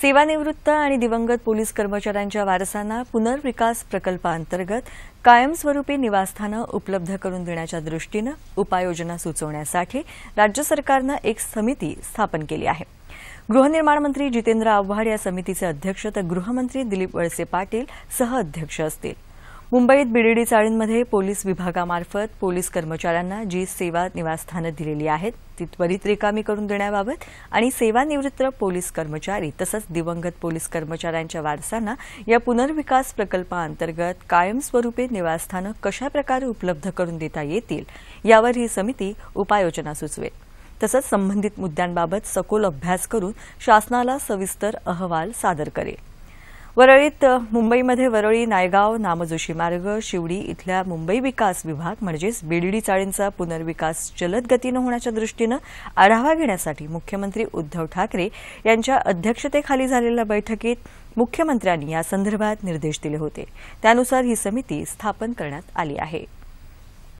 सेवानिवृत्त आणि दिवंगत पोलीस कर्मचाऱ्यांच्या वारसांना पुनर्विकास प्रकल्पाअंतर्गत कायमस्वरूपी निवासस्थानं उपलब्ध करून देण्याच्या दृष्टीनं उपाययोजना सुचवण्यासाठी राज्य सरकारनं एक समिती स्थापन केली आहे गृहनिर्माण मंत्री जितेंद्र आव्हाड या समितीचे अध्यक्ष तर गृहमंत्री दिलीप वळसे पाटील सहअध्यक्ष असतील मुंबईत बीडीडी चाळींमध्ये पोलीस विभागामार्फत पोलीस कर्मचाऱ्यांना जी सेवा निवासस्थानं दिलेली आहेत ती त्वरित रिकामी करून देण्याबाबत आणि सेवानिवृत्त पोलीस कर्मचारी तसंच दिवंगत पोलीस कर्मचाऱ्यांच्या वारसांना या पुनर्विकास प्रकल्पाअंतर्गत कायमस्वरूपी निवासस्थानं कशाप्रकारे उपलब्ध करून देता येतील यावर ही समिती उपाययोजना सुचवेल तसंच संबंधित मुद्द्यांबाबत सखोल अभ्यास करून शासनाला सविस्तर अहवाल सादर करेल वरळीत मुंबईमध्ये वरळी नायगाव नामजोशी मार्ग शिवडी इथल्या मुंबई विकास विभाग म्हणजेच बीडीडी चाळींचा पुनर्विकास जलद गतीनं होण्याच्या दृष्टीनं आढावा घेण्यासाठी मुख्यमंत्री उद्धव ठाकरे यांच्या अध्यक्षतेखाली झालेल्या बैठकीत मुख्यमंत्र्यांनी यासंदर्भात निर्देश दिले होते त्यानुसार ही समिती स्थापन करण्यात आली आहे